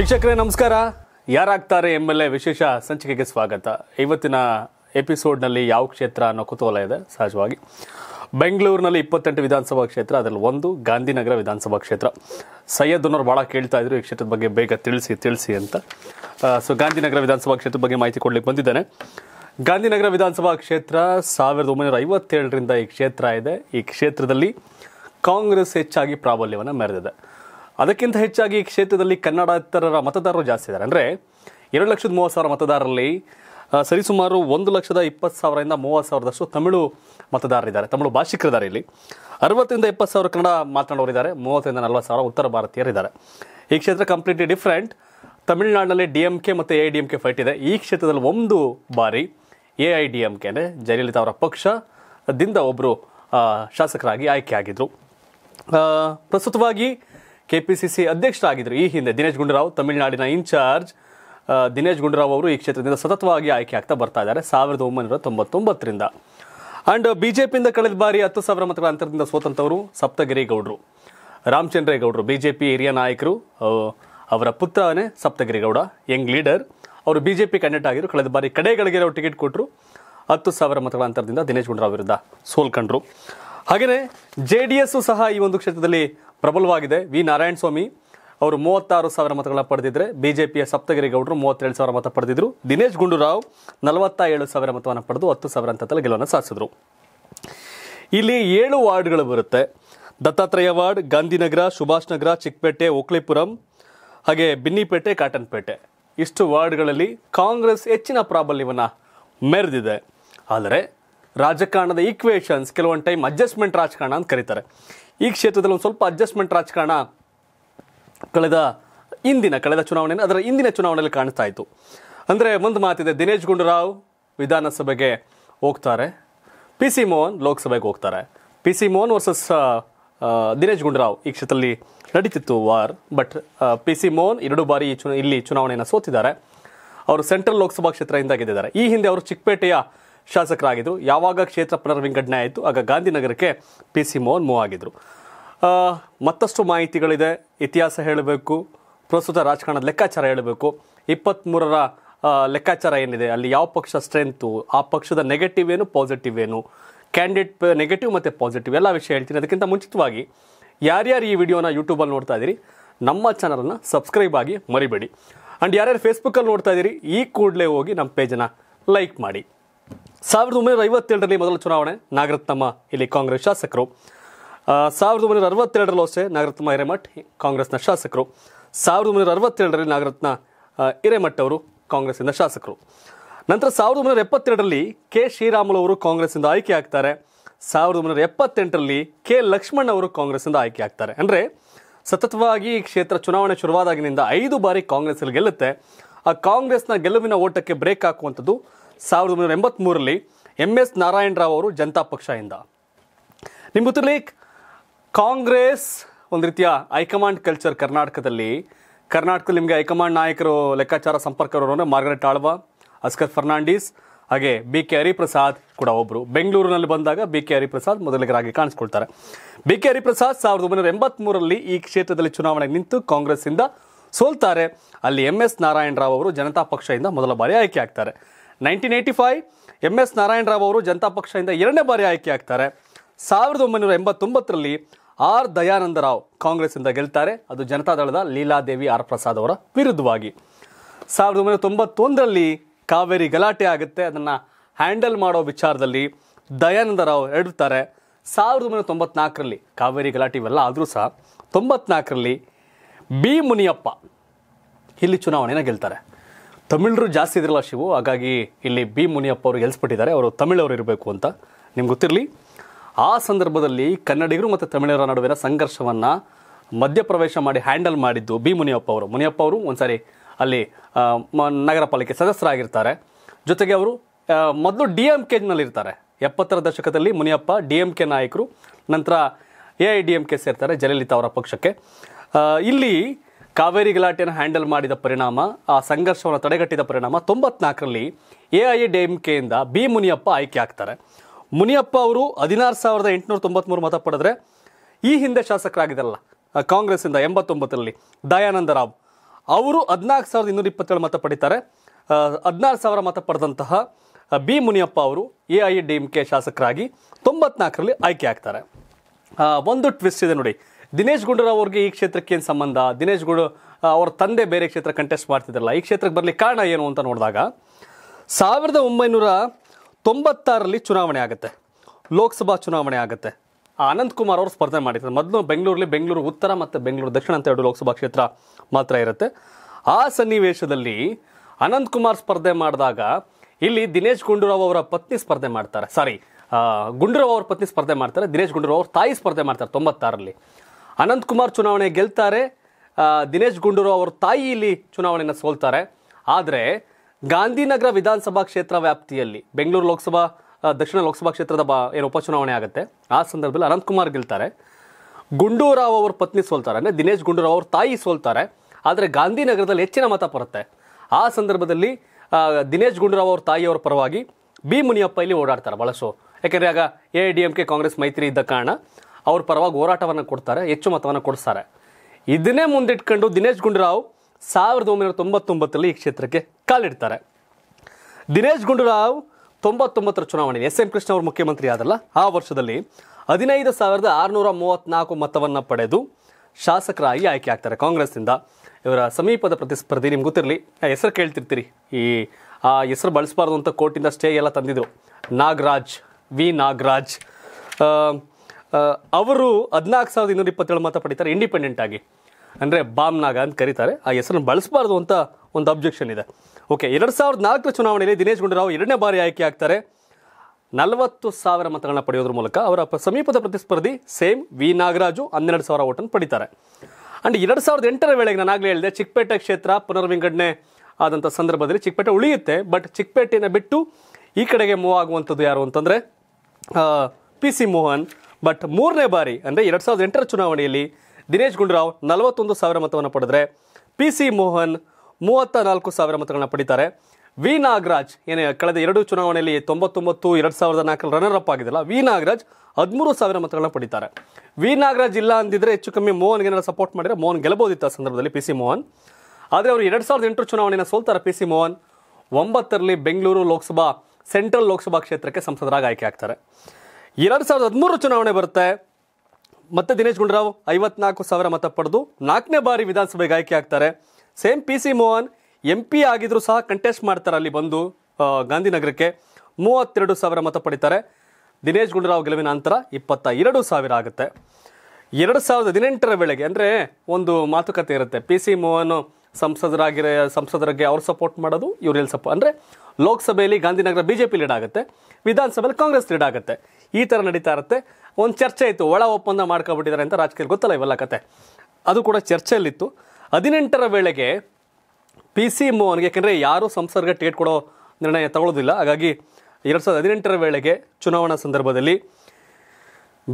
ವೀಕ್ಷಕರೇ ನಮಸ್ಕಾರ ಯಾರಾಗ್ತಾರೆ M L A ವಿಶೇಷ ಸಂಚಿಕೆಗೆ ಸ್ವಾಗತ ಇವತ್ತಿನ ಎಪಿಸೋಡ್ನಲ್ಲಿ ಯಾವ ಕ್ಷೇತ್ರ ಅನ್ನೋ ಕುತೂಹಲ ಇದೆ ಸಹಜವಾಗಿ ಬೆಂಗಳೂರಿನಲ್ಲಿ ಇಪ್ಪತ್ತೆಂಟು ವಿಧಾನಸಭಾ ಕ್ಷೇತ್ರ ಅದರಲ್ಲಿ ಒಂದು ಗಾಂಧಿನಗರ ವಿಧಾನಸಭಾ ಕ್ಷೇತ್ರ ಸೈಯದ್ ಅನ್ನೋರು ಭಾಳ ಕೇಳ್ತಾ ಇದ್ರು ಈ ಕ್ಷೇತ್ರದ ಬಗ್ಗೆ ಬೇಗ ತಿಳಿಸಿ ತಿಳಿಸಿ ಅಂತ ಸೊ ಗಾಂಧಿನಗರ ವಿಧಾನಸಭಾ ಕ್ಷೇತ್ರದ ಬಗ್ಗೆ ಮಾಹಿತಿ ಕೊಡ್ಲಿಕ್ಕೆ ಬಂದಿದ್ದೇನೆ ಗಾಂಧಿನಗರ ವಿಧಾನಸಭಾ ಕ್ಷೇತ್ರ ಸಾವಿರದ ಒಂಬೈನೂರ ಐವತ್ತೇಳರಿಂದ ಈ ಕ್ಷೇತ್ರ ಇದೆ ಈ ಕ್ಷೇತ್ರದಲ್ಲಿ ಕಾಂಗ್ರೆಸ್ ಹೆಚ್ಚಾಗಿ ಪ್ರಾಬಲ್ಯವನ್ನು ಮೆರೆದಿದೆ ಅದಕ್ಕಿಂತ ಹೆಚ್ಚಾಗಿ ಈ ಕ್ಷೇತ್ರದಲ್ಲಿ ಕನ್ನಡತರರ ಮತದಾರರು ಜಾಸ್ತಿ ಇದ್ದಾರೆ ಅಂದರೆ ಎರಡು ಲಕ್ಷದ ಮೂವತ್ತು ಸಾವಿರ ಮತದಾರರಲ್ಲಿ ಸರಿಸುಮಾರು ಒಂದು ಲಕ್ಷದ ಇಪ್ಪತ್ತು ಸಾವಿರದಿಂದ ಮೂವತ್ತು ಸಾವಿರದಷ್ಟು ತಮಿಳು ಮತದಾರರಿದ್ದಾರೆ ತಮಿಳು ಭಾಷಿಕರಿದ್ದಾರೆ ಇಲ್ಲಿ ಅರವತ್ತರಿಂದ ಇಪ್ಪತ್ತು ಸಾವಿರ ಕನ್ನಡ ಮಾತನಾಡೋರಿದ್ದಾರೆ ಮೂವತ್ತರಿಂದ ನಲ್ವತ್ತು ಸಾವಿರ ಉತ್ತರ ಭಾರತೀಯರಿದ್ದಾರೆ ಈ ಕ್ಷೇತ್ರ ಕಂಪ್ಲೀಟ್ಲಿ ಡಿಫ್ರೆಂಟ್ ತಮಿಳುನಾಡಿನಲ್ಲಿ ಡಿ ಎಂ ಕೆ ಮತ್ತು A D M K fight ಇದೆ ಈ ಕ್ಷೇತ್ರದಲ್ಲಿ ಒಂದು ಬಾರಿ A I D M K ಅಂದರೆ ಜಯಲಲಿತಾ ಅವರ ಪಕ್ಷದಿಂದ ಒಬ್ಬರು ಶಾಸಕರಾಗಿ ಆಯ್ಕೆಯಾಗಿದ್ದರು ಪ್ರಸ್ತುತವಾಗಿ ಕೆಪಿಸಿಸಿ ಅಧ್ಯಕ್ಷರಾಗಿದ್ದರು ಈ ಹಿಂದೆ ದಿನೇಶ್ ಗುಂಡೂರಾವ್ ತಮಿಳುನಾಡಿನ ಇನ್ಚಾರ್ಜ್ ದಿನೇಶ್ ಗುಂಡೂರಾವ್ ಅವರು ಈ ಕ್ಷೇತ್ರದಿಂದ ಸತತವಾಗಿ ಆಯ್ಕೆ ಆಗ್ತಾ ಬರ್ತಾ ಇದ್ದಾರೆ ಸಾವಿರದ ಒಂಬೈನೂರ ತೊಂಬತ್ತೊಂಬತ್ತರಿಂದ ಅಂಡ್ ಬಿಜೆಪಿಯಿಂದ ಕಳೆದ ಬಾರಿ ಹತ್ತು ಸಾವಿರ ಮತಗಳ ಅಂತರದಿಂದ ಸ್ವತಂತ್ರವರು ಸಪ್ತಗಿರಿ ಗೌಡರು ರಾಮಚಂದ್ರೇಗೌಡರು ಬಿಜೆಪಿ ಹಿರಿಯ ನಾಯಕರು ಅವರ ಪುತ್ರನೇ ಸಪ್ತಗಿರಿಗೌಡ ಯಂಗ್ ಲೀಡರ್ ಅವರು ಬಿಜೆಪಿ ಕ್ಯಾಂಡಿಡೇಟ್ ಆಗಿದ್ರು ಕಳೆದ ಬಾರಿ ಕಡೆಗಳಿಗೆ ಅವರು ಟಿಕೆಟ್ ಕೊಟ್ಟರು ಹತ್ತು ಸಾವಿರ ಮತಗಳ ಅಂತರದಿಂದ ದಿನೇಶ್ ಗುಂಡೂರಾವ್ ವಿರುದ್ಧ ಸೋಲ್ಕೊಂಡ್ರು ಹಾಗೆಯೇ ಜೆ ಡಿ ಎಸ್ಸು ಸಹ ಈ ಒಂದು ಕ್ಷೇತ್ರದಲ್ಲಿ ಪ್ರಬಲವಾಗಿದೆ ವಿ ನಾರಾಯಣ ಸ್ವಾಮಿ ಅವರು ಮೂವತ್ತಾರು ಸಾವಿರ ಮತಗಳನ್ನು ಪಡೆದಿದ್ದರೆ ಬಿಜೆಪಿಯ ಸಪ್ತಗಿರಿ ಗೌಡರು ಮೂವತ್ತೇಳು ಸಾವಿರ ಮತ ಪಡೆದಿದ್ರು ದಿನೇಶ್ ಗುಂಡೂರಾವ್ ನಲವತ್ತ ಏಳು ಸಾವಿರ ಮತವನ್ನು ಪಡೆದು ಹತ್ತು ಸಾವಿರ ಅಂತ ಗೆಲುವನ್ನು ಸಾಧಿಸಿದರು ಇಲ್ಲಿ ಏಳು ವಾರ್ಡ್ಗಳು ಬರುತ್ತೆ ದತ್ತಾತ್ರೇಯ ವಾರ್ಡ್ ಗಾಂಧಿನಗರ ಸುಭಾಷ್ ನಗರ ಚಿಕ್ಕಪೇಟೆ ಓಕ್ಲಿಪುರಂ ಹಾಗೆ ಬಿನ್ನಿಪೇಟೆ ಕಾಟನ್ಪೇಟೆ ಇಷ್ಟು ವಾರ್ಡ್ಗಳಲ್ಲಿ ಕಾಂಗ್ರೆಸ್ ಹೆಚ್ಚಿನ ಪ್ರಾಬಲ್ಯವನ್ನು ಮೆರೆದಿದೆ ಆದರೆ ರಾಜಕಾರಣದ ಈಕ್ವೇಷನ್ಸ್ ಕೆಲವೊಂದು ಟೈಮ್ ಅಡ್ಜಸ್ಟ್ಮೆಂಟ್ ರಾಜಕಾರಣ ಅಂತ ಕರೀತಾರೆ ಈ ಕ್ಷೇತ್ರದಲ್ಲಿ ಒಂದು ಸ್ವಲ್ಪ ಅಡ್ಜಸ್ಟ್ಮೆಂಟ್ ರಾಜಕಾರಣ ಕಳೆದ ಇಂದಿನ ಕಳೆದ ಚುನಾವಣೆ ಅದರ ಇಂದಿನ ಚುನಾವಣೆಯಲ್ಲಿ ಕಾಣಿಸ್ತಾ ಇತ್ತು ಅಂದರೆ ಒಂದು ಮಾತಿದೆ ದಿನೇಶ್ ಗುಂಡೂರಾವ್ ವಿಧಾನಸಭೆಗೆ ಹೋಗ್ತಾರೆ ಪಿ ಸಿ ಮೋಹನ್ ಲೋಕಸಭೆಗೆ ಹೋಗ್ತಾರೆ P C Mohan versus Dinesh Gundu Rao ಈ ಕ್ಷೇತ್ರದಲ್ಲಿ ನಡೀತಿತ್ತು war but P C Mohan ಎರಡು ಬಾರಿ ಚುನ ಇಲ್ಲಿ ಚುನಾವಣೆಯನ್ನು ಸೋತಿದ್ದಾರೆ ಅವರು ಸೆಂಟ್ರಲ್ ಲೋಕಸಭಾ ಕ್ಷೇತ್ರದಿಂದ ಗೆದ್ದಿದ್ದಾರೆ ಈ ಹಿಂದೆ ಅವರು ಚಿಕ್ಕಪೇಟೆಯ ಶಾಸಕರಾಗಿದ್ದರು ಯಾವಾಗ ಕ್ಷೇತ್ರ ಪುನರ್ವಿಂಗಡಣೆ ಆಯಿತು ಆಗ ಗಾಂಧಿನಗರಕ್ಕೆ ಪಿ ಸಿ ಮೋಹನ್ ಮೂವ್ ಆಗಿದ್ದರು ಮತ್ತಷ್ಟು ಮಾಹಿತಿಗಳಿದೆ ಇತಿಹಾಸ ಹೇಳಬೇಕು ಪ್ರಸ್ತುತ ರಾಜಕಾರಣದ ಲೆಕ್ಕಾಚಾರ ಹೇಳಬೇಕು ಇಪ್ಪತ್ತ್ಮೂರರ ಲೆಕ್ಕಾಚಾರ ಏನಿದೆ ಅಲ್ಲಿ ಯಾವ ಪಕ್ಷ ಸ್ಟ್ರೆಂತು ಆ ಪಕ್ಷದ ನೆಗೆಟಿವ್ ಏನು ಪಾಸಿಟಿವ್ ಏನು ಕ್ಯಾಂಡಿಡೇಟ್ ನೆಗೆಟಿವ್ ಮತ್ತು ಪಾಸಿಟಿವ್ ಎಲ್ಲ ವಿಷಯ ಹೇಳ್ತೀನಿ ಅದಕ್ಕಿಂತ ಮುಂಚಿತವಾಗಿ ಯಾರ್ಯಾರು ಈ ವಿಡಿಯೋನ ಯೂಟ್ಯೂಬಲ್ಲಿ ನೋಡ್ತಾ ಇದ್ದೀರಿ ನಮ್ಮ ಚಾನಲನ್ನು ಸಬ್ಸ್ಕ್ರೈಬ್ ಆಗಿ ಮರಿಬೇಡಿ ಆ್ಯಂಡ್ ಯಾರ್ಯಾರು ಫೇಸ್ಬುಕ್ಕಲ್ಲಿ ನೋಡ್ತಾ ಇದ್ದೀರಿ ಈ ಕೂಡಲೇ ಹೋಗಿ ನಮ್ಮ ಪೇಜನ್ನು ಲೈಕ್ ಮಾಡಿ ಸಾವಿರದ ಒಂಬೈನೂರ ಐವತ್ತೆರಡರಲ್ಲಿ ಮೊದಲ ಚುನಾವಣೆ ನಾಗರತ್ನಮ್ಮ ಇಲ್ಲಿ ಕಾಂಗ್ರೆಸ್ ಶಾಸಕರು ಸಾವಿರದ ಒಂಬೈನೂರ ಅರವತ್ತೆರಡರಲ್ಲೂ ಅಷ್ಟೇ ನಾಗರತ್ನಮ್ಮ ಹಿರೇಮಠ್ ಕಾಂಗ್ರೆಸ್ನ ಶಾಸಕರು ಸಾವಿರದ ಒಂಬೈನೂರ ಅರವತ್ತೆರಡರಲ್ಲಿ ನಾಗರತ್ನ ಹಿರೇಮಠ್ ಅವರು ಕಾಂಗ್ರೆಸ್ನಿಂದ ಶಾಸಕರು ನಂತರ ಸಾವಿರದ ಒಂಬೈನೂರ ಎಪ್ಪತ್ತೆರಡರಲ್ಲಿ ಕೆ ಶ್ರೀರಾಮುಲು ಅವರು ಕಾಂಗ್ರೆಸ್ನಿಂದ ಆಯ್ಕೆ ಆಗ್ತಾರೆ ಸಾವಿರದ ಒಂಬೈನೂರ ಎಪ್ಪತ್ತೆಂಟರಲ್ಲಿ ಕೆ ಲಕ್ಷ್ಮಣ್ ಅವರು ಕಾಂಗ್ರೆಸ್ನಿಂದ ಆಯ್ಕೆ ಆಗ್ತಾರೆ ಅಂದರೆ ಸತತವಾಗಿ ಈ ಕ್ಷೇತ್ರ ಚುನಾವಣೆ ಶುರುವಾದಾಗಿನಿಂದ ಐದು ಬಾರಿ ಕಾಂಗ್ರೆಸ್ ಗೆಲ್ಲುತ್ತೆ ಆ ಕಾಂಗ್ರೆಸ್ನ ಗೆಲುವಿನ ಓಟಕ್ಕೆ ಬ್ರೇಕ್ ಹಾಕುವಂಥದ್ದು ಸಾವಿರದ ಒಂಬೈನೂರ ಮೂರಲ್ಲಿ ಎಂ ಎಸ್ ನಾರಾಯಣರಾವ್ ಅವರು ಜನತಾ ಪಕ್ಷದಿಂದ ನಿಮ್ಮ ಗೊತ್ತಿರಲಿ ಕಾಂಗ್ರೆಸ್ ಒಂದು ರೀತಿಯ ಹೈಕಮಾಂಡ್ ಕಲ್ಚರ್ ಕರ್ನಾಟಕದಲ್ಲಿ ಕರ್ನಾಟಕದಲ್ಲಿ ನಿಮಗೆ ಹೈಕಮಾಂಡ್ ನಾಯಕರು ಲೆಕ್ಕಾಚಾರ ಸಂಪರ್ಕ ಅಂದರೆ ಮಾರ್ಗರೆಟ್ ಆಳ್ವ ಅಸ್ಕರ್ ಫರ್ನಾಂಡಿಸ್ ಹಾಗೆ ಬಿ ಕೆ ಹರಿಪ್ರಸಾದ್ ಕೂಡ ಒಬ್ಬರು ಬೆಂಗಳೂರಿನಲ್ಲಿ ಬಂದಾಗ ಬಿ ಕೆ ಹರಿಪ್ರಸಾದ್ ಮೊದಲಿಗರಾಗಿ ಕಾಣಿಸ್ಕೊಳ್ತಾರೆ ಬಿ ಕೆ ಹರಿಪ್ರಸಾದ್ ಸಾವಿರದ ಒಂಬೈನೂರ ಎಂಬತ್ಮೂರರಲ್ಲಿ ಈ ಕ್ಷೇತ್ರದಲ್ಲಿ ಚುನಾವಣೆಗೆ ನಿಂತು ಕಾಂಗ್ರೆಸ್ಸಿಂದ ಸೋಲ್ತಾರೆ ಅಲ್ಲಿ ಎಂ ಎಸ್ ನಾರಾಯಣರಾವ್ ಅವರು ಜನತಾ ಪಕ್ಷದಿಂದ ಮೊದಲ ಬಾರಿ ಆಯ್ಕೆ ಆಗ್ತಾರೆ nineteen eighty five M S Narayana Rao ಅವರು ಜನತಾ ಪಕ್ಷದಿಂದ ಎರಡನೇ ಬಾರಿ ಆಯ್ಕೆ ಆಗ್ತಾರೆ ಸಾವಿರದ ಒಂಬೈನೂರ ಎಂಬತ್ತೊಂಬತ್ತರಲ್ಲಿ ಆರ್ ದಯಾನಂದರಾವ್ ಕಾಂಗ್ರೆಸ್ಸಿಂದ ಗೆಲ್ತಾರೆ ಅದು ಜನತಾದಳದ ಲೀಲಾದೇವಿ ಆರ್ ಪ್ರಸಾದ್ ಅವರ ವಿರುದ್ಧವಾಗಿ ಸಾವಿರದ ಒಂಬೈನೂರ ತೊಂಬತ್ತೊಂದರಲ್ಲಿ ಕಾವೇರಿ ಗಲಾಟೆ ಆಗುತ್ತೆ ಅದನ್ನು ಹ್ಯಾಂಡಲ್ ಮಾಡೋ ವಿಚಾರದಲ್ಲಿ ದಯಾನಂದರಾವ್ ಎಡುತ್ತಾರೆ ಸಾವಿರದ ಒಂಬೈನೂರ ತೊಂಬತ್ನಾಲ್ಕರಲ್ಲಿ ಕಾವೇರಿ ಗಲಾಟೆ ಇವೆಲ್ಲ ಆದರೂ ಸಹ ತೊಂಬತ್ನಾಲ್ಕರಲ್ಲಿ ಬಿ ಮುನಿಯಪ್ಪ ಇಲ್ಲಿ ಚುನಾವಣೆನ ಗೆಲ್ತಾರೆ ತಮಿಳರು ಜಾಸ್ತಿ ಇದ್ರಲ್ಲ ಶಿವು ಹಾಗಾಗಿ ಇಲ್ಲಿ ಬಿ ಮುನಿಯಪ್ಪ ಅವರು ಗೆಲ್ಸ್ಬಿಟ್ಟಿದ್ದಾರೆ ಅವರು ತಮಿಳವರು ಇರಬೇಕು ಅಂತ ನಿಮ್ಗೆ ಗೊತ್ತಿರಲಿ ಆ ಸಂದರ್ಭದಲ್ಲಿ ಕನ್ನಡಿಗರು ಮತ್ತು ತಮಿಳರ ನಡುವಿನ ಸಂಘರ್ಷವನ್ನು ಮಧ್ಯಪ್ರವೇಶ ಮಾಡಿ ಹ್ಯಾಂಡಲ್ ಮಾಡಿದ್ದು ಬಿ ಮುನಿಯಪ್ಪ ಅವರು ಮುನಿಯಪ್ಪ ಅವರು ಒಂದ್ಸಾರಿ ಅಲ್ಲಿ ನಗರ ಪಾಲಿಕೆ ಸದಸ್ಯರಾಗಿರ್ತಾರೆ ಜೊತೆಗೆ ಅವರು ಮೊದಲು ಡಿ ಎಮ್ ಕೆನಲ್ಲಿರ್ತಾರೆ ಎಪ್ಪತ್ತರ ದಶಕದಲ್ಲಿ ಮುನಿಯಪ್ಪ ಡಿ ಎಮ್ ಕೆ ನಾಯಕರು ನಂತರ A I D M K ಸೇರ್ತಾರೆ ಜಯಲಲಿತಾ ಅವರ ಪಕ್ಷಕ್ಕೆ ಇಲ್ಲಿ ಕಾವೇರಿ ಗಲಾಟೆಯನ್ನು ಹ್ಯಾಂಡಲ್ ಮಾಡಿದ ಪರಿಣಾಮ ಆ ಸಂಘರ್ಷವನ್ನು ತಡೆಗಟ್ಟಿದ ಪರಿಣಾಮ ತೊಂಬತ್ನಾಲ್ಕರಲ್ಲಿ ಎ ಐ ಡಿ ಎಂ ಕೆಯಿಂದ ಬಿ ಮುನಿಯಪ್ಪ ಆಯ್ಕೆ ಆಗ್ತಾರೆ ಮುನಿಯಪ್ಪ ಅವರು ಹದಿನಾರು ಸಾವಿರದ ಎಂಟುನೂರ ತೊಂಬತ್ತ್ಮೂರು ಮತ ಪಡೆದ್ರೆ ಈ ಹಿಂದೆ ಶಾಸಕರಾಗಿದ್ದಲ್ಲ ಕಾಂಗ್ರೆಸ್ಸಿಂದ ಎಂಬತ್ತೊಂಬತ್ತರಲ್ಲಿ ದಯಾನಂದ ರಾವ್ ಅವರು ಹದಿನಾಲ್ಕು ಸಾವಿರದ ಇನ್ನೂರ ಇಪ್ಪತ್ತೇಳು ಮತ ಪಡಿತಾರೆ ಹದಿನಾರು ಸಾವಿರ ಮತ ಪಡೆದಂತಹ ಬಿ ಮುನಿಯಪ್ಪ ಅವರು A I D M K ಶಾಸಕರಾಗಿ ತೊಂಬತ್ನಾಲ್ಕರಲ್ಲಿ ಆಯ್ಕೆ ಆಗ್ತಾರೆ ಒಂದು ಟ್ವಿಸ್ಟ್ ಇದೆ ನೋಡಿ ದಿನೇಶ್ ಗುಂಡೂರಾವ್ ಅವ್ರಿಗೆ ಈ ಕ್ಷೇತ್ರಕ್ಕೆ ಏನು ಸಂಬಂಧ ದಿನೇಶ್ ಗುಂಡು ಅವ್ರ ತಂದೆ ಬೇರೆ ಕ್ಷೇತ್ರ ಕಂಟೆಸ್ಟ್ ಮಾಡ್ತಿದ್ರಲ್ಲ ಈ ಕ್ಷೇತ್ರಕ್ಕೆ ಬರಲಿ ಕಾರಣ ಏನು ಅಂತ ನೋಡಿದಾಗ ಸಾವಿರದ ಒಂಬೈನೂರ ತೊಂಬತ್ತಾರಲ್ಲಿ ಚುನಾವಣೆ ಆಗುತ್ತೆ ಲೋಕಸಭಾ ಚುನಾವಣೆ ಆಗುತ್ತೆ ಅನಂತ್ ಕುಮಾರ್ ಅವರು ಸ್ಪರ್ಧೆ ಮಾಡಿದ್ದಾರೆ ಮೊದಲು ಬೆಂಗಳೂರಲ್ಲಿ ಬೆಂಗಳೂರು ಉತ್ತರ ಮತ್ತು ಬೆಂಗಳೂರು ದಕ್ಷಿಣ ಅಂತ ಎರಡು ಲೋಕಸಭಾ ಕ್ಷೇತ್ರ ಮಾತ್ರ ಇರುತ್ತೆ ಆ ಸನ್ನಿವೇಶದಲ್ಲಿ ಅನಂತ್ ಕುಮಾರ್ ಸ್ಪರ್ಧೆ ಮಾಡಿದಾಗ ಇಲ್ಲಿ ದಿನೇಶ್ ಗುಂಡೂರಾವ್ ಅವರ ಪತ್ನಿ ಸ್ಪರ್ಧೆ ಮಾಡ್ತಾರೆ ಸಾರಿ ಗುಂಡೂರಾವ್ ಅವರ ಪತ್ನಿ ಸ್ಪರ್ಧೆ ಮಾಡ್ತಾರೆ ದಿನೇಶ್ ಗುಂಡೂರಾವ್ ಅವ್ರ ತಾಯಿ ಸ್ಪರ್ಧೆ ಮಾಡ್ತಾರೆ ತೊಂಬತ್ತಾರಲ್ಲಿ ಅನಂತಕುಮಾರ್ ಚುನಾವಣೆ ಗೆಲ್ತಾರೆ ದಿನೇಶ್ ಗುಂಡೂರಾವ್ ಅವರ ತಾಯಿ ಇಲ್ಲಿ ಚುನಾವಣೆಯನ್ನು ಸೋಲ್ತಾರೆ ಆದರೆ ಗಾಂಧಿನಗರ ವಿಧಾನಸಭಾ ಕ್ಷೇತ್ರ ವ್ಯಾಪ್ತಿಯಲ್ಲಿ ಬೆಂಗಳೂರು ಲೋಕಸಭಾ ದಕ್ಷಿಣ ಲೋಕಸಭಾ ಕ್ಷೇತ್ರದ ಬ ಏನು ಉಪಚುನಾವಣೆ ಆಗುತ್ತೆ ಆ ಸಂದರ್ಭದಲ್ಲಿ ಅನಂತಕುಮಾರ್ ಗೆಲ್ತಾರೆ ಗುಂಡೂರಾವ್ ಅವ್ರ ಪತ್ನಿ ಸೋಲ್ತಾರೆ ಅಂದರೆ ದಿನೇಶ್ ಗುಂಡೂರಾವ್ ಅವ್ರ ತಾಯಿ ಸೋಲ್ತಾರೆ ಆದರೆ ಗಾಂಧಿನಗರದಲ್ಲಿ ಹೆಚ್ಚಿನ ಮತ ಬರುತ್ತೆ ಆ ಸಂದರ್ಭದಲ್ಲಿ ದಿನೇಶ್ ಗುಂಡೂರಾವ್ ಅವ್ರ ತಾಯಿಯವರ ಪರವಾಗಿ ಬಿ ಮುನಿಯಪ್ಪ ಇಲ್ಲಿ ಓಡಾಡ್ತಾರೆ ಭಾಳಷ್ಟು ಯಾಕೆಂದರೆ ಆಗ A D M K Congress ಮೈತ್ರಿ ಇದ್ದ ಕಾರಣ ಅವ್ರ ಪರವಾಗಿ ಹೋರಾಟವನ್ನು ಕೊಡ್ತಾರೆ ಹೆಚ್ಚು ಮತವನ್ನು ಕೊಡ್ತಾರೆ ಇದನ್ನೇ ಮುಂದಿಟ್ಕೊಂಡು ದಿನೇಶ್ ಗುಂಡೂರಾವ್ ಸಾವಿರದ ಒಂಬೈನೂರ ತೊಂಬತ್ತೊಂಬತ್ತರಲ್ಲಿ ಈ ಕ್ಷೇತ್ರಕ್ಕೆ ಕಾಲಿಡ್ತಾರೆ ದಿನೇಶ್ ಗುಂಡೂರಾವ್ ತೊಂಬತ್ತೊಂಬತ್ತರ ಚುನಾವಣೆ ಎಸ್ ಎಂ ಕೃಷ್ಣ ಅವರು ಮುಖ್ಯಮಂತ್ರಿ ಆದಲ್ಲ ಆ ವರ್ಷದಲ್ಲಿ ಹದಿನೈದು ಸಾವಿರದ ಆರುನೂರ ಮೂವತ್ತ್ನಾಲ್ಕು ಮತವನ್ನು ಪಡೆದು ಶಾಸಕರಾಗಿ ಆಯ್ಕೆ ಆಗ್ತಾರೆ ಕಾಂಗ್ರೆಸ್ನಿಂದ ಇವರ ಸಮೀಪದ ಪ್ರತಿಸ್ಪರ್ಧಿ ನಿಮ್ಗೆ ಗೊತ್ತಿರಲಿ ಹೆಸರು ಕೇಳ್ತಿರ್ತೀರಿ ಈ ಆ ಹೆಸರು ಬಳಸಬಾರ್ದು ಅಂತ ಕೋರ್ಟಿಂದ ಸ್ಟೇ ಎಲ್ಲ ತಂದಿದ್ರು ನಾಗರಾಜ್ ವಿ ನಾಗರಾಜ್ ಅವರು ಹದಿನಾಲ್ಕು ಸಾವಿರದ ಇನ್ನೂರ ಇಪ್ಪತ್ತೇಳು ಮತ ಪಡೀತಾರೆ ಇಂಡಿಪೆಂಡೆಂಟ್ ಆಗಿ ಅಂದರೆ ಬಾಮ್ನಾಗ ಅಂತ ಕರೀತಾರೆ ಆ ಹೆಸರನ್ನು ಬಳಸಬಾರ್ದು ಅಂತ ಒಂದು ಅಬ್ಜೆಕ್ಷನ್ ಇದೆ ಓಕೆ ಎರಡು ಸಾವಿರದ ನಾಲ್ಕರ ಚುನಾವಣೆಯಲ್ಲಿ ದಿನೇಶ್ ಗುಂಡೂರಾವ್ ಎರಡನೇ ಬಾರಿ ಆಯ್ಕೆ ಆಗ್ತಾರೆ ನಲವತ್ತು ಸಾವಿರ ಮತಗಳನ್ನ ಪಡೆಯೋದ್ರ ಮೂಲಕ ಅವರ ಸಮೀಪದ ಪ್ರತಿಸ್ಪರ್ಧಿ ಸೇಮ್ ವಿ ನಾಗರಾಜು ಹನ್ನೆರಡು ಸಾವಿರ ಓಟನ್ನು ಪಡಿತಾರೆ ಅಂಡ್ ಎರಡು ಸಾವಿರದ ಎಂಟರ ವೇಳೆಗೆ ನಾನಾಗಲೇ ಹೇಳಿದೆ ಚಿಕ್ಕಪೇಟೆ ಕ್ಷೇತ್ರ ಪುನರ್ವಿಂಗಡಣೆ ಆದಂಥ ಸಂದರ್ಭದಲ್ಲಿ ಚಿಕ್ಕಪೇಟೆ ಉಳಿಯುತ್ತೆ ಬಟ್ ಚಿಕ್ಕಪೇಟೆನ ಬಿಟ್ಟು ಈ ಕಡೆಗೆ ಮೂವ್ ಆಗುವಂಥದ್ದು ಯಾರು ಅಂತಂದರೆ ಪಿ ಸಿ ಮೋಹನ್ ಬಟ್ ಮೂರನೇ ಬಾರಿ ಅಂದರೆ ಎರಡು ಸಾವಿರದ ಎಂಟರ ಚುನಾವಣೆಯಲ್ಲಿ ದಿನೇಶ್ ಗುಂಡೂರಾವ್ ನಲವತ್ತೊಂದು ಸಾವಿರ ಮತವನ್ನು ಪಡೆದರೆ ಪಿ ಸಿ ಮೋಹನ್ ಮೂವತ್ತ ನಾಲ್ಕು ಸಾವಿರ ಮತಗಳನ್ನು ಪಡಿತಾರೆ ವಿ ನಾಗರಾಜ್ ಏನೇ ಕಳೆದ ಎರಡು ಚುನಾವಣೆಯಲ್ಲಿ ತೊಂಬತ್ತೊಂಬತ್ತು ಎರಡು ಸಾವಿರದ ನಾಲ್ಕರಲ್ಲಿ ರನ್ನರ್ ಅಪ್ ಆಗಿದೆಲ್ಲ ವಿ ನಾಗರಾಜ್ ಹದಿಮೂರು ಸಾವಿರ ಮತಗಳನ್ನ ಪಡಿತಾರೆ ವಿ ನಾಗರಾಜ್ ಇಲ್ಲ ಅಂದಿದ್ರೆ ಹೆಚ್ಚು ಕಮ್ಮಿ ಮೋಹನ್ಗೆ ಏನಾರು ಸಪೋರ್ಟ್ ಮಾಡಿದರೆ ಮೋಹನ್ ಗೆಲ್ಲಬಹುದಿತ್ತು ಆ ಸಂದರ್ಭದಲ್ಲಿ ಪಿ ಸಿ ಮೋಹನ್ ಆದರೆ ಅವರು ಎರಡು ಸಾವಿರದ ಎಂಟು ಚುನಾವಣೆಯನ್ನು ಸೋಲ್ತಾರೆ ಪಿ ಸಿ ಮೋಹನ್ ಒಂಬತ್ತರಲ್ಲಿ ಬೆಂಗಳೂರು ಲೋಕಸಭಾ ಸೆಂಟ್ರಲ್ ಲೋಕಸಭಾ ಕ್ಷೇತ್ರಕ್ಕೆ ಸಂಸದರಾಗಿ ಆಯ್ಕೆ ಆಗ್ತಾರೆ ಎರಡು ಸಾವಿರದ ಹದಿಮೂರು ಚುನಾವಣೆ ಬರುತ್ತೆ ಮತ್ತೆ ದಿನೇಶ್ ಗುಂಡೂರಾವ್ ಐವತ್ನಾಲ್ಕು ಸಾವಿರ ಮತ ಪಡೆದು ನಾಲ್ಕನೇ ಬಾರಿ ವಿಧಾನಸಭೆಗೆ ಆಯ್ಕೆ ಆಗ್ತಾರೆ same P C Mohan M P ಆಗಿದ್ರು ಸಹ ಕಂಟೆಸ್ಟ್ ಮಾಡ್ತಾರೆ ಅಲ್ಲಿ ಬಂದು ಗಾಂಧಿನಗರಕ್ಕೆ ಮೂವತ್ತೆರಡು ಸಾವಿರ ಮತ ಪಡಿತಾರೆ ದಿನೇಶ್ ಗುಂಡೂರಾವ್ ಗೆಲುವಿನ ನಂತರ ಇಪ್ಪತ್ತ ಎರಡು ಸಾವಿರ ಆಗುತ್ತೆ ಎರಡು ಸಾವಿರದ ಹದಿನೆಂಟರ ವೇಳೆಗೆ ಅಂದರೆ ಒಂದು ಮಾತುಕತೆ ಇರುತ್ತೆ ಪಿ ಸಿ ಮೋಹನ್ ಸಂಸದರಾಗಿರೋ ಸಂಸದರಿಗೆ ಅವ್ರು ಸಪೋರ್ಟ್ ಮಾಡೋದು ಇವ್ರು ಎಲ್ಲಿ ಸಪೋರ್ಟ್ ಅಂದರೆ ಲೋಕಸಭೆಯಲ್ಲಿ Gandhinagar B J P lead ಆಗುತ್ತೆ ವಿಧಾನಸಭೆಯಲ್ಲಿ ಕಾಂಗ್ರೆಸ್ ಲೀಡ್ ಆಗುತ್ತೆ ಈ ಥರ ನಡೀತಾ ಇರುತ್ತೆ ಒಂದು ಚರ್ಚೆ ಇತ್ತು ಒಳ ಒಪ್ಪಂದ ಮಾಡ್ಕೊಬಿಟ್ಟಿದ್ದಾರೆ ಅಂತ ರಾಜಕೀಯ ಗೊತ್ತಲ್ಲ ಇವೆಲ್ಲ ಕತೆ ಅದು ಕೂಡ ಚರ್ಚೆಯಲ್ಲಿತ್ತು ಹದಿನೆಂಟರ ವೇಳೆಗೆ ಪಿ ಸಿ ಮೋಹನ್ಗೆ ಯಾಕೆಂದರೆ ಯಾರೂ ಸಂಸರ್ಗ ಟಿಕೆಟ್ ಕೊಡೋ ನಿರ್ಣಯ ತಗೊಳ್ಳೋದಿಲ್ಲ ಹಾಗಾಗಿ ಎರಡು ಸಾವಿರದ ಹದಿನೆಂಟರ ವೇಳೆಗೆ ಚುನಾವಣಾ ಸಂದರ್ಭದಲ್ಲಿ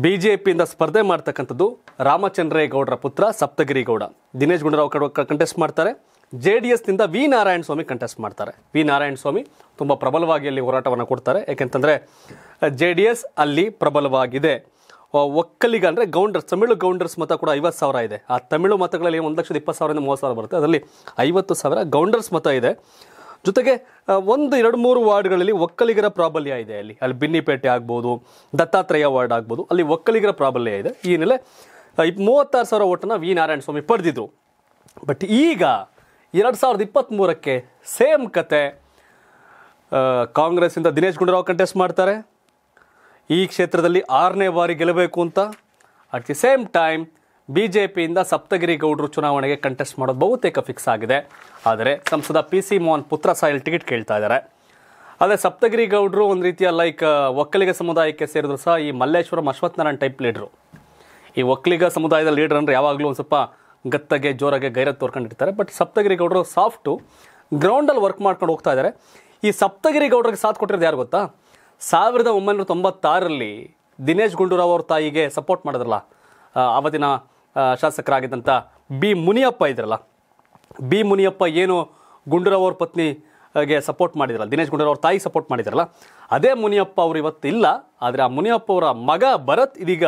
ಬಿ ಜೆ ಪಿಯಿಂದ ಸ್ಪರ್ಧೆ ಮಾಡ್ತಕ್ಕಂಥದ್ದು ರಾಮಚಂದ್ರೇಗೌಡರ ಪುತ್ರ ಸಪ್ತಗಿರಿ ಗೌಡ ದಿನೇಶ್ ಗುಂಡೂರಾವ್ ಕಡೆ ಕಂಟೆಸ್ಟ್ ಮಾಡ್ತಾರೆ ಜೆ ಡಿ ಎಸ್ನಿಂದ ವಿ ನಾರಾಯಣ ಸ್ವಾಮಿ ಕಂಟೆಸ್ಟ್ ಮಾಡ್ತಾರೆ ವಿ ನಾರಾಯಣ ಸ್ವಾಮಿ ತುಂಬ ಪ್ರಬಲವಾಗಿ ಅಲ್ಲಿ ಹೋರಾಟವನ್ನು ಕೊಡ್ತಾರೆ ಯಾಕೆಂತಂದರೆ ಜೆ ಡಿ ಎಸ್ ಅಲ್ಲಿ ಪ್ರಬಲವಾಗಿದೆ ಒಕ್ಕಲಿಗ ಅಂದರೆ ಗೌಂಡರ್ಸ್ ತಮಿಳು ಗೌಂಡರ್ಸ್ ಮತ ಕೂಡ ಐವತ್ತು ಸಾವಿರ ಇದೆ ಆ ತಮಿಳು ಮತಗಳಲ್ಲಿ ಒಂದು ಲಕ್ಷದ ಇಪ್ಪತ್ತು ಸಾವಿರದಿಂದ ಮೂವತ್ತು ಸಾವಿರ ಬರುತ್ತೆ ಅದರಲ್ಲಿ ಐವತ್ತು ಸಾವಿರ ಗೌಂಡರ್ಸ್ ಮತ ಇದೆ ಜೊತೆಗೆ ಒಂದು ಎರಡು ಮೂರು ವಾರ್ಡ್ಗಳಲ್ಲಿ ಒಕ್ಕಲಿಗರ ಪ್ರಾಬಲ್ಯ ಇದೆ ಅಲ್ಲಿ ಅಲ್ಲಿ ಬಿನ್ನಿಪೇಟೆ ಆಗ್ಬೋದು ದತ್ತಾತ್ರೇಯ ವಾರ್ಡ್ ಆಗ್ಬೋದು ಅಲ್ಲಿ ಒಕ್ಕಲಿಗರ ಪ್ರಾಬಲ್ಯ ಇದೆ ಈ ನೆಲೆ ಮೂವತ್ತಾರು ಸಾವಿರ ಓಟನ್ನು ವಿ ನಾರಾಯಣ ಸ್ವಾಮಿ ಪಡೆದಿದ್ರು ಬಟ್ ಈಗ ಎರಡು ಸಾವಿರದ ಇಪ್ಪತ್ತ್ಮೂರಕ್ಕೆ ಸೇಮ್ ಕತೆ ಕಾಂಗ್ರೆಸ್ಸಿಂದ ದಿನೇಶ್ ಗುಂಡೂರಾವ್ ಕಂಟೆಸ್ಟ್ ಮಾಡ್ತಾರೆ ಈ ಕ್ಷೇತ್ರದಲ್ಲಿ ಆರನೇ ಬಾರಿ ಗೆಲ್ಲಬೇಕು ಅಂತ at the same time B J ಪಿಯಿಂದ ಸಪ್ತಗಿರಿ ಗೌಡರು ಚುನಾವಣೆಗೆ ಕಂಟೆಸ್ಟ್ ಮಾಡೋದು ಬಹುತೇಕ ಫಿಕ್ಸ್ ಆಗಿದೆ ಆದರೆ ಸಂಸದ ಪಿ ಸಿ ಮೋಹನ್ ಪುತ್ರ ಸಾಯಿಲ್ ಟಿಕೆಟ್ ಕೇಳ್ತಾ ಇದ್ದಾರೆ ಆದರೆ ಸಪ್ತಗಿರಿ ಗೌಡ್ರು ಒಂದು ರೀತಿಯ ಲೈಕ್ ಒಕ್ಕಲಿಗ ಸಮುದಾಯಕ್ಕೆ ಸೇರಿದ್ರು ಸಹ ಈ ಮಲ್ಲೇಶ್ವರಂ ಅಶ್ವತ್ಥನಾರಾಯಣ ಟೈಪ್ ಲೀಡ್ರು ಈ ಒಕ್ಕಲಿಗ ಸಮುದಾಯದ ಲೀಡರ್ ಅಂದರೆ ಯಾವಾಗಲೂ ಒಂದು ಸ್ವಲ್ಪ ಗತ್ತಗೆ ಜೋರಾಗೆ ಗೈರತ್ ತೋರ್ಕೊಂಡಿರ್ತಾರೆ ಬಟ್ ಸಪ್ತಗಿರಿ ಗೌಡರು ಸಾಫ್ಟು ಗ್ರೌಂಡಲ್ಲಿ ವರ್ಕ್ ಮಾಡ್ಕೊಂಡು ಹೋಗ್ತಾ ಇದ್ದಾರೆ ಈ ಸಪ್ತಗಿರಿ ಗೌಡರಿಗೆ ಸಾಥ್ ಕೊಟ್ಟಿರೋದು ಯಾರು ಗೊತ್ತಾ ಸಾವಿರದ ಒಂಬೈನೂರ ತೊಂಬತ್ತಾರರಲ್ಲಿ ದಿನೇಶ್ ಗುಂಡೂರಾವ್ ಅವ್ರ ತಾಯಿಗೆ ಸಪೋರ್ಟ್ ಮಾಡಿದ್ರಲ್ಲ ಅವತ್ತಿನ ಶಾಸಕರಾಗಿದ್ದಂಥ ಬಿ ಮುನಿಯಪ್ಪ ಇದ್ರಲ್ಲ ಬಿ ಮುನಿಯಪ್ಪ ಏನು ಗುಂಡೂರಾವ್ ಅವ್ರ ಪತ್ನಿಗೆ ಸಪೋರ್ಟ್ ಮಾಡಿದ್ರಲ್ಲ ದಿನೇಶ್ ಗುಂಡೂರಾವ್ ಅವ್ರ ತಾಯಿ ಸಪೋರ್ಟ್ ಮಾಡಿದ್ರಲ್ಲ ಅದೇ ಮುನಿಯಪ್ಪ ಅವರು ಇಲ್ಲ ಆದರೆ ಆ ಮುನಿಯಪ್ಪ ಅವರ ಮಗ ಭರತ್ ಇದೀಗ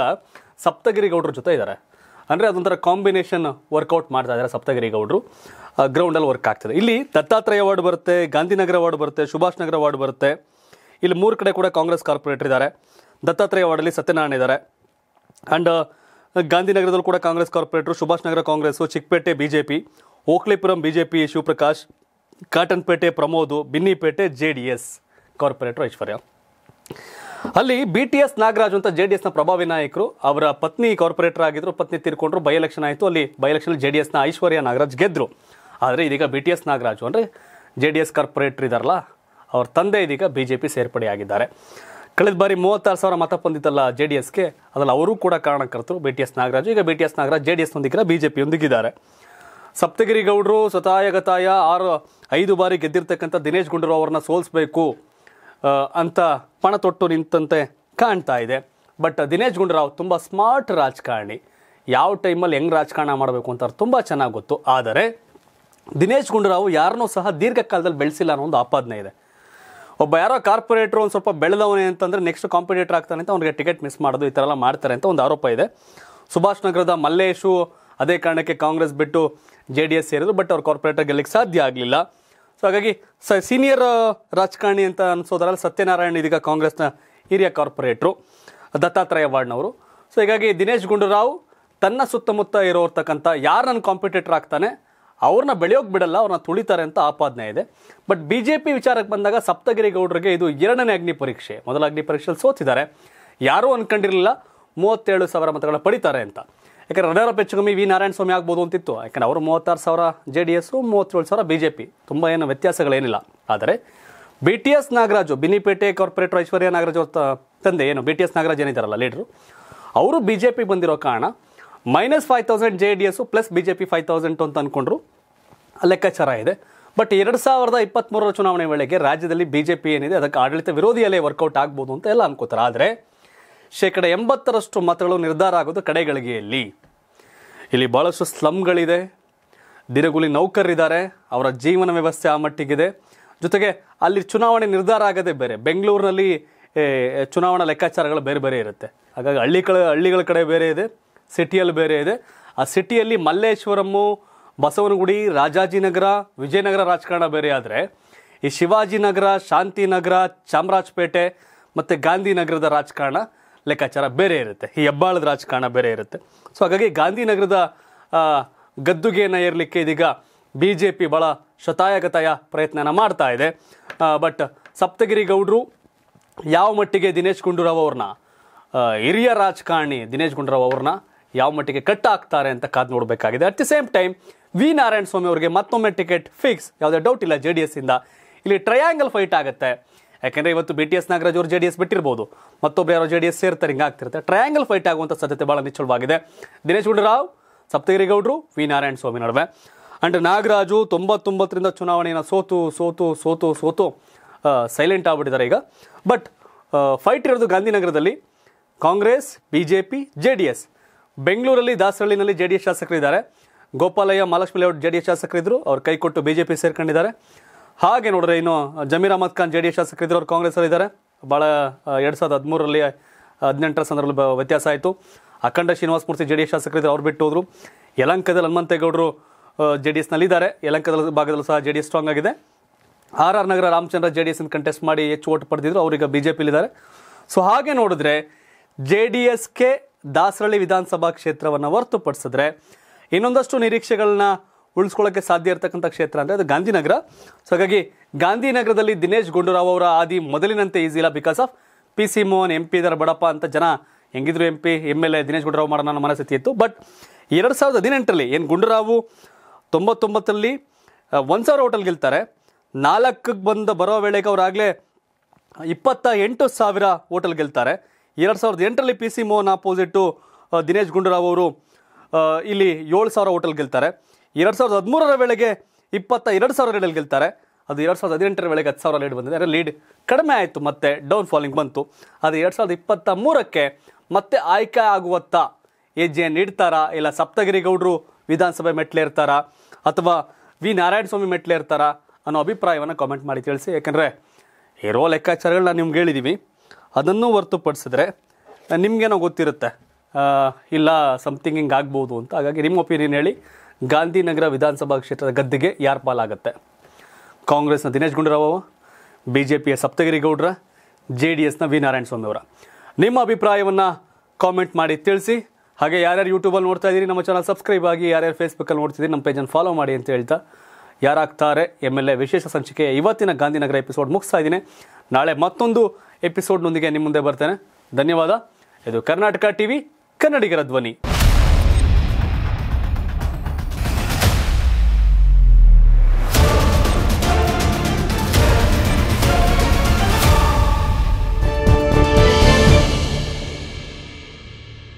ಗೌಡ್ರ ಜೊತೆ ಇದ್ದಾರೆ ಅಂದರೆ ಅದೊಂಥರ ಕಾಂಬಿನೇಷನ್ ವರ್ಕೌಟ್ ಮಾಡ್ತಾ ಇದ್ದಾರೆ ಸಪ್ತಗಿರಿಗೌಡರು ಗ್ರೌಂಡಲ್ಲಿ ವರ್ಕ್ ಆಗ್ತದೆ ಇಲ್ಲಿ ದತ್ತಾತ್ರೇಯ ವಾರ್ಡ್ ಬರುತ್ತೆ ಗಾಂಧಿನಗರ ವಾರ್ಡ್ ಬರುತ್ತೆ ಸುಭಾಷ್ ನಗರ ವಾರ್ಡ್ ಬರುತ್ತೆ ಇಲ್ಲಿ ಮೂರು ಕಡೆ ಕೂಡ ಕಾಂಗ್ರೆಸ್ ಕಾರ್ಪೊರೇಟರ್ ಇದ್ದಾರೆ ದತ್ತಾತ್ರೇಯ ವಾರ್ಡಲ್ಲಿ ಸತ್ಯನಾರಾಯಣ ಇದ್ದಾರೆ ಆ್ಯಂಡ್ ಗಾಂಧಿನಗರದಲ್ಲೂ ಕೂಡ Congress corporator Subhash Nagar Congress Chickpet B J P Okalipuram B J P Shivaprakash Cottonpet Pramod Binnypet J D S corporator Aishwarya ಅಲ್ಲಿ ಬಿ ಟಿ ಎಸ್ ನಾಗರಾಜ್ ಅಂತ ಜೆ ಡಿ ಎಸ್ನ ಪ್ರಭಾವಿ ನಾಯಕರು ಅವರ ಪತ್ನಿ ಕಾರ್ಪೊರೇಟರ್ ಆಗಿದ್ರು ಪತ್ನಿ ತೀರ್ಕೊಂಡ್ರು ಬೈ ಎಲೆಕ್ಷನ್ ಆಯಿತು ಅಲ್ಲಿ ಬೈ ಎಲೆಕ್ಷನ್ ಜೆ ಡಿ ಎಸ್ನ ಐಶ್ವರ್ಯ ನಾಗರಾಜ್ ಗೆದ್ದರು ಆದರೆ ಇದೀಗ ಬಿ ಟಿ ಎಸ್ ನಾಗರಾಜು ಅಂದರೆ ಜೆ ಡಿ ಎಸ್ ಕಾರ್ಪೊರೇಟರ್ ಇದ್ದಾರಲ್ಲ ಅವರ ತಂದೆ ಇದೀಗ ಬಿ ಜೆ ಪಿ ಸೇರ್ಪಡೆಯಾಗಿದ್ದಾರೆ ಕಳೆದ ಬಾರಿ ಮೂವತ್ತಾರು ಸಾವಿರ ಮತ ಬಂದಿತ್ತಲ್ಲ ಜೆ ಡಿ ಎಸ್ಗೆ ಅದರಲ್ಲಿ ಅವರೂ ಕೂಡ ಕಾರಣಕರ್ತರು ಬಿ ಟಿ ಎಸ್ ನಾಗರಾಜ್ ಈಗ B T S Nagaraj J D ಎಸ್ನೊಂದಿಗಿರ ಬಿ ಜೆ ಪಿಯೊಂದಿಗಿದ್ದಾರೆ ಸಪ್ತಗಿರಿ ಗೌಡರು ಸ್ವತಾಯಗತಾಯ ಆರು ಐದು ಬಾರಿ ಗೆದ್ದಿರ್ತಕ್ಕಂಥ ದಿನೇಶ್ ಗುಂಡೂರಾವ್ ಅವರನ್ನ ಸೋಲಿಸಬೇಕು ಅಂತ ಪಣ ತೊಟ್ಟು ನಿಂತಂತೆ ಕಾಣ್ತಾ ಇದೆ ಬಟ್ ದಿನೇಶ್ ಗುಂಡೂರಾವ್ ತುಂಬ ಸ್ಮಾರ್ಟ್ ರಾಜಕಾರಣಿ ಯಾವ ಟೈಮಲ್ಲಿ ಹೆಂಗೆ ರಾಜಕಾರಣ ಮಾಡಬೇಕು ಅಂತ ತುಂಬ ಚೆನ್ನಾಗಿ ಗೊತ್ತು ಆದರೆ ದಿನೇಶ್ ಗುಂಡೂರಾವ್ ಯಾರನ್ನೂ ಸಹ ದೀರ್ಘಕಾಲದಲ್ಲಿ ಬೆಳೆಸಿಲ್ಲ ಅನ್ನೋ ಒಂದು ಆಪಾದನೆ ಇದೆ ಒಬ್ಬ ಯಾರೋ ಕಾರ್ಪೊರೇಟರ್ ಒಂದು ಸ್ವಲ್ಪ ಬೆಳೆದವನೇ ಅಂತಂದರೆ ನೆಕ್ಸ್ಟ್ ಕಾಂಪಿಟೇಟರ್ ಆಗ್ತಾನೆ ಅಂತ ಅವನಿಗೆ ಟಿಕೆಟ್ ಮಿಸ್ ಮಾಡೋದು ಈ ಥರ ಎಲ್ಲ ಮಾಡ್ತಾರೆ ಅಂತ ಒಂದು ಆರೋಪ ಇದೆ ಸುಭಾಷ್ ನಗರದ ಮಲ್ಲೇಶು ಅದೇ ಕಾರಣಕ್ಕೆ ಕಾಂಗ್ರೆಸ್ ಬಿಟ್ಟು ಜೆ ಡಿ ಎಸ್ ಸೇರಿದ್ರು ಬಟ್ ಅವ್ರು ಕಾರ್ಪೊರೇಟರ್ ಗೆಲ್ಲಕ್ಕೆ ಸಾಧ್ಯ ಆಗಲಿಲ್ಲ ಸೊ ಹಾಗಾಗಿ ಸ ಸೀನಿಯರ್ ರಾಜಕಾರಣಿ ಅಂತ ಅನಿಸೋದ್ರಲ್ಲಿ ಸತ್ಯನಾರಾಯಣ್ ಇದೀಗ ಕಾಂಗ್ರೆಸ್ನ ಹಿರಿಯ ಕಾರ್ಪೊರೇಟ್ರು ದತ್ತಾತ್ರೇಯ ವಾರ್ಡ್ನವರು ಸೊ ಹೀಗಾಗಿ ದಿನೇಶ್ ಗುಂಡೂರಾವ್ ತನ್ನ ಸುತ್ತಮುತ್ತ ಇರೋರ್ತಕ್ಕಂಥ ಯಾರು ನನ್ನ ಕಾಂಪಿಟೇಟರ್ ಆಗ್ತಾನೆ ಅವ್ರನ್ನ ಬೆಳೆಯೋಕೆ ಬಿಡಲ್ಲ ಅವ್ರನ್ನ ತುಳಿತಾರೆ ಅಂತ ಆಪಾದನೆ ಇದೆ ಬಟ್ ಬಿ ಜೆ ಪಿ ವಿಚಾರಕ್ಕೆ ಬಂದಾಗ ಸಪ್ತಗಿರಿ ಇದು ಎರಡನೇ ಅಗ್ನಿ ಪರೀಕ್ಷೆ ಮೊದಲ ಅಗ್ನಿ ಪರೀಕ್ಷೆಯಲ್ಲಿ ಸೋತಿದ್ದಾರೆ ಯಾರೂ ಅಂದ್ಕೊಂಡಿರಲಿಲ್ಲ ಮೂವತ್ತೇಳು ಸಾವಿರ ಮತಗಳ ಪಡಿತಾರೆ ಅಂತ ಯಾಕಂದರೆ ರನ್ನರ್ ಕಮ್ಮಿ ವಿ ನಾರಾಯಣ ಸ್ವಾಮಿ ಆಗ್ಬೋದು ಅಂತಿತ್ತು ಯಾಕಂದರೆ ಅವರು ಮೂವತ್ತಾರು ಸಾವಿರ ಜೆ ಡಿ ಎಸ್ ಮೂವತ್ತೇಳು ಸಾವಿರ ಬಿ ಜೆ ಪಿ ತುಂಬ ಏನು ವ್ಯತ್ಯಾಸಗಳೇನಿಲ್ಲ ಆದರೆ B T S Nagaraju Binnypet corporator Aishwarya Nagaraju ಅವ್ರ ತಂದೆ ಏನು ಬಿ ಟಿ ಎಸ್ ನಾಗರಾಜ್ ಏನಿದ್ದಾರಲ್ಲ ಲೀಡ್ರು ಅವರು ಬಿ ಜೆ ಪಿ ಬಂದಿರೋ ಕಾರಣ minus five thousand J D S plus B J P five thousand ಅಂತ ಅಂದ್ಕೊಂಡ್ರು ಲೆಕ್ಕಾಚಾರ ಇದೆ ಬಟ್ ಎರಡು ಸಾವಿರದ ಇಪ್ಪತ್ತ್ಮೂರರ ಚುನಾವಣೆ ವೇಳೆಗೆ ರಾಜ್ಯದಲ್ಲಿ ಬಿ ಜೆ ಪಿ ಏನಿದೆ ಅದಕ್ಕೆ ಆಡಳಿತ ವಿರೋಧಿಯಲ್ಲೇ ವರ್ಕೌಟ್ ಆಗ್ಬೋದು ಅಂತ ಎಲ್ಲ ಅನ್ಕೋತಾರೆ ಆದರೆ ಶೇಕಡ ಎಂಬತ್ತರಷ್ಟು ಮತಗಳು ನಿರ್ಧಾರ ಆಗೋದು ಕಡೆಗಳಿಗೆಯಲ್ಲಿ ಇಲ್ಲಿ ಭಾಳಷ್ಟು ಸ್ಲಮ್ಗಳಿದೆ ದಿನಗೂಲಿ ನೌಕರರಿದ್ದಾರೆ ಅವರ ಜೀವನ ವ್ಯವಸ್ಥೆ ಆ ಮಟ್ಟಿಗಿದೆ ಜೊತೆಗೆ ಅಲ್ಲಿ ಚುನಾವಣೆ ನಿರ್ಧಾರ ಆಗದೆ ಬೇರೆ ಬೆಂಗಳೂರಿನಲ್ಲಿ ಚುನಾವಣಾ ಲೆಕ್ಕಾಚಾರಗಳು ಬೇರೆ ಬೇರೆ ಇರುತ್ತೆ ಹಾಗಾಗಿ ಹಳ್ಳಿಗಳ ಹಳ್ಳಿಗಳ ಕಡೆ ಬೇರೆ ಇದೆ ಸಿಟಿಯಲ್ಲಿ ಬೇರೆ ಇದೆ ಆ ಸಿಟಿಯಲ್ಲಿ ಮಲ್ಲೇಶ್ವರಮ್ಮು ಬಸವನಗುಡಿ ರಾಜಾಜಿನಗರ ವಿಜಯನಗರ ರಾಜಕಾರಣ ಬೇರೆ ಆದರೆ ಈ ಶಿವಾಜಿನಗರ ಶಾಂತಿನಗರ ಚಾಮರಾಜಪೇಟೆ ಮತ್ತು ಗಾಂಧಿನಗರದ ರಾಜಕಾರಣ ಲೆಕ್ಕಾಚಾರ ಬೇರೆ ಇರುತ್ತೆ ಈ ಹೆಬ್ಬಾಳದ ರಾಜಕಾರಣ ಬೇರೆ ಇರುತ್ತೆ ಸೊ ಹಾಗಾಗಿ ಗಾಂಧಿನಗರದ ಗದ್ದುಗೆಯನ್ನು ಏರಲಿಕ್ಕೆ ಇದೀಗ ಬಿ ಜೆ ಪಿ ಭಾಳ ಶತಾಯಗತಾಯ ಪ್ರಯತ್ನನ ಮಾಡ್ತಾ ಇದೆ ಬಟ್ ಸಪ್ತಗಿರಿ ಗೌಡರು ಯಾವ ಮಟ್ಟಿಗೆ ದಿನೇಶ್ ಗುಂಡೂರಾವ್ ಅವ್ರನ್ನ ಹಿರಿಯ ರಾಜಕಾರಣಿ ದಿನೇಶ್ ಗುಂಡೂರಾವ್ ಅವ್ರನ್ನ ಯಾವ ಮಟ್ಟಿಗೆ ಕಟ್ ಆಗ್ತಾರೆ ಅಂತ ಕಾದ್ ನೋಡಬೇಕಾಗಿದೆ at the same time V Narayana Swamy ಅವರಿಗೆ ಮತ್ತೊಮ್ಮೆ ಟಿಕೆಟ್ ಫಿಕ್ಸ್ ಯಾವುದೇ ಡೌಟ್ ಇಲ್ಲ ಜೆ ಡಿ ಎಸ್ ಇಂದ ಇಲ್ಲಿ ಟ್ರಯಾಂಗಲ್ ಫೈಟ್ ಆಗುತ್ತೆ ಯಾಕೆಂದರೆ ಇವತ್ತು ಬಿ ಟಿ ಎಸ್ ನಾಗರಾಜ್ ಅವರು ಜೆ ಡಿ ಎಸ್ ಬಿಟ್ಟಿರ್ಬೋದು ಮತ್ತೊಬ್ಬ ಯಾರೋ ಜೆ ಡಿ ಎಸ್ ಸೇರ್ತಾರೆ ಹಿಂಗಾಗ್ತಿರುತ್ತೆ ಟ್ರಯಾಂಗಲ್ ಫೈಟ್ ಆಗುವಂಥ ಸಾಧ್ಯತೆ ಭಾಳ ನಿಚ್ಚಳವಾಗಿದೆ ದಿನೇಶ್ ಗುಂಡೂರಾವ್ ಸಪ್ತಗಿರಿಗೌಡರು ವಿ ನಾರಾಯಣ ಸ್ವಾಮಿ ನಡುವೆ ಅಂಡ್ ನಾಗರಾಜು ತೊಂಬತ್ತೊಂಬತ್ತರಿಂದ ಚುನಾವಣೆಯನ್ನು ಸೋತು ಸೋತು ಸೋತು ಸೋತು ಸೈಲೆಂಟ್ ಆಗ್ಬಿಟ್ಟಿದ್ದಾರೆ ಈಗ ಬಟ್ ಫೈಟ್ ಇರೋದು ಗಾಂಧಿನಗರದಲ್ಲಿ Congress B J P J D S ಬೆಂಗಳೂರಲ್ಲಿ ದಾಸರಳ್ಳಿನಲ್ಲಿ ಜೆ ಡಿ ಎಸ್ ಶಾಸಕರಿದ್ದಾರೆ Gopalaiah Mahalakshmi layout J D S ಶಾಸಕರಿದ್ದರು ಅವ್ರು ಕೈ ಕೊಟ್ಟು ಬಿ ಜೆ ಪಿ ಸೇರ್ಕೊಂಡಿದ್ದಾರೆ ಹಾಗೆ ನೋಡಿದ್ರೆ ಇನ್ನು Zameer Ahmed Khan J D S ಶಾಸಕರಿದ್ದರು ಅವ್ರು ಕಾಂಗ್ರೆಸ್ಸಲ್ಲಿ ಇದ್ದಾರೆ ಭಾಳ ಎರಡು ಸಾವಿರದ ಹದಿಮೂರರಲ್ಲಿ ಹದಿನೆಂಟರ ಸಂದರ್ಭದಲ್ಲಿ ವ್ಯತ್ಯಾಸ ಆಯಿತು Akhanda Srinivasa Murthy J D S ಶಾಸಕರಿದ್ದರು ಅವ್ರು ಬಿಟ್ಟು ಹೋದರು ಯಲಂಕದಲ್ಲಿ ಹನುಮಂತೇಗೌಡರು ಜೆ ಡಿ ಎಸ್ನಲ್ಲಿದ್ದಾರೆ ಯಲಂಕದ ಭಾಗದಲ್ಲೂ ಸಹ ಜೆ ಡಿ ಎಸ್ ಸ್ಟ್ರಾಂಗ್ ಆಗಿದೆ R R Nagar Ramachandra J D ಎಸ್ನ ಕಂಟೆಸ್ಟ್ ಮಾಡಿ ಹೆಚ್ಚು ಓಟ್ ಪಡೆದಿದ್ರು ಅವ್ರೀಗ ಬಿ ಜೆ ಪಿಲಿದ್ದಾರೆ ಸೊ ಹಾಗೆ ನೋಡಿದ್ರೆ ಜೆ ಡಿ ಎಸ್ಗೆ ದಾಸರಳ್ಳಿ ವಿಧಾನಸಭಾ ಕ್ಷೇತ್ರವನ್ನು ಹೊರತುಪಡಿಸಿದ್ರೆ ಇನ್ನೊಂದಷ್ಟು ನಿರೀಕ್ಷೆಗಳನ್ನ ಉಳಿಸ್ಕೊಳ್ಳೋಕ್ಕೆ ಸಾಧ್ಯ ಇರತಕ್ಕಂಥ ಕ್ಷೇತ್ರ ಅಂದರೆ ಅದು ಗಾಂಧಿನಗರ ಸೊ ಹಾಗಾಗಿ ಗಾಂಧಿನಗರದಲ್ಲಿ ದಿನೇಶ್ ಗುಂಡೂರಾವ್ ಅವರ ಆದಿ ಮೊದಲಿನಂತೆ ಇಲ್ಲ because of P C Mohan M P ದರ ಬಡಪ್ಪ ಅಂತ ಜನ ಹೆಂಗಿದ್ರು M P M L A Dinesh Gundu Rao ಮಾಡೋಣ ನನ್ನ ಮನಸ್ಥಿತಿ ಇತ್ತು ಬಟ್ ಎರಡು ಸಾವಿರದ ಹದಿನೆಂಟರಲ್ಲಿ ಏನು ಗುಂಡೂರಾವು ತೊಂಬತ್ತೊಂಬತ್ತರಲ್ಲಿ ಒಂದು ಸಾವಿರ ಹೋಟೆಲ್ ಗೆಲ್ತಾರೆ ನಾಲ್ಕಕ್ಕೆ ಬಂದು ಬರೋ ವೇಳೆಗೆ ಅವರಾಗಲೇ ಇಪ್ಪತ್ತ ಎಂಟು ಸಾವಿರ ಹೋಟೆಲ್ ಗೆಲ್ತಾರೆ ಎರಡು ಸಾವಿರದ ಎಂಟರಲ್ಲಿ P C Mohan opposite Dinesh Gundu Rao ಅವರು ಇಲ್ಲಿ ಏಳು ಸಾವಿರ ಓಟಲ್ ಗೆಲ್ತಾರೆ ಎರಡು ಸಾವಿರದ ಹದಿಮೂರರ ವೇಳೆಗೆ ಇಪ್ಪತ್ತ ಎರಡು ಸಾವಿರ ಲೀಡಲ್ಲಿ ಗೆಲ್ತಾರೆ ಅದು ಎರಡು ಸಾವಿರದ ಹದಿನೆಂಟರ ವೇಳೆಗೆ ಹತ್ತು ಸಾವಿರ ಲೀಡ್ ಬಂದಿದೆ ಅಂದರೆ ಲೀಡ್ ಕಡಿಮೆ ಆಯಿತು ಮತ್ತೆ ಡೌನ್ ಫಾಲಿಂಗ್ ಬಂತು ಅದು ಎರಡು ಸಾವಿರದ ಇಪ್ಪತ್ತ ಮೂರಕ್ಕೆ ಮತ್ತೆ ಆಯ್ಕೆ ಆಗುವತ್ತ ಹೆಜ್ಜೆ ನೀಡ್ತಾರಾ ಇಲ್ಲ ಸಪ್ತಗಿರಿ ವಿಧಾನಸಭೆ ವಿಧಾನಸಭೆ ಇರ್ತಾರಾ ಅಥವಾ ವಿ ಸ್ವಾಮಿ ನಾರಾಯಣಸ್ವಾಮಿ ಇರ್ತಾರಾ ಅನ್ನೋ ಅಭಿಪ್ರಾಯವನ್ನು ಕಾಮೆಂಟ್ ಮಾಡಿ ತಿಳಿಸಿ ಯಾಕೆಂದರೆ ಇರೋ ಲೆಕ್ಕಾಚಾರಗಳು ನಿಮ್ಗೆ ಹೇಳಿದ್ದೀವಿ ಅದನ್ನು ಹೊರ್ತುಪಡಿಸಿದ್ರೆ ನಿಮಗೇನೋ ಗೊತ್ತಿರುತ್ತೆ ಇಲ್ಲ ಸಮಥಿಂಗ್ ಹಿಂಗೆ ಆಗ್ಬೋದು ಅಂತ ಹಾಗಾಗಿ ನಿಮ್ಮ ಒಪಿನಿಯನ್ ಹೇಳಿ ಗಾಂಧಿನಗರ ವಿಧಾನಸಭಾ ಕ್ಷೇತ್ರದ ಗದ್ದೆಗೆ ಯಾರು ಪಾಲಾಗುತ್ತೆ ಕಾಂಗ್ರೆಸ್ನ ದಿನೇಶ್ ಗುಂಡೂರಾವ್ ಬಿ ಜೆ ಪಿಯ ಸಪ್ತಗಿರಿ ಗೌಡ್ರ ಜೆ ಡಿ ಎಸ್ನ ವಿ ನಾರಾಯಣ ಸ್ವಾಮಿ ಅವರ ನಿಮ್ಮ ಅಭಿಪ್ರಾಯವನ್ನು ಕಾಮೆಂಟ್ ಮಾಡಿ ತಿಳಿಸಿ ಹಾಗೆ ಯಾರ್ಯಾರು ಯೂಟ್ಯೂಬಲ್ಲಿ ನೋಡ್ತಾ ಇದ್ದೀರಿ ನಮ್ಮ ಚಾನಲ್ ಸಬ್ಸ್ಕ್ರೈಬ್ ಆಗಿ ಯಾರ್ಯಾರು ಫೇಸ್ಬುಕ್ಕಲ್ಲಿ ನೋಡ್ತಿದ್ದೀರಿ ನಮ್ಮ ಪೇಜನ್ನು ಫಾಲೋ ಮಾಡಿ ಅಂತ ಹೇಳ್ತಾ ಯಾರಾಗ್ತಾರೆ ಎಮ್ ಎಲ್ ಎ ವಿಶೇಷ ಸಂಚಿಕೆ ಇವತ್ತಿನ ಗಾಂಧಿನಗರ ಎಪಿಸೋಡ್ ಮುಗಿಸ್ತಾ ಇದ್ದೀನಿ ನಾಳೆ ಮತ್ತೊಂದು ಎಪಿಸೋಡ್ನೊಂದಿಗೆ ನಿಮ್ಮ ಮುಂದೆ ಬರ್ತೇನೆ ಧನ್ಯವಾದ ಇದು ಕರ್ನಾಟಕ ಟಿವಿ ಕನ್ನಡಿಗರ ಧ್ವನಿ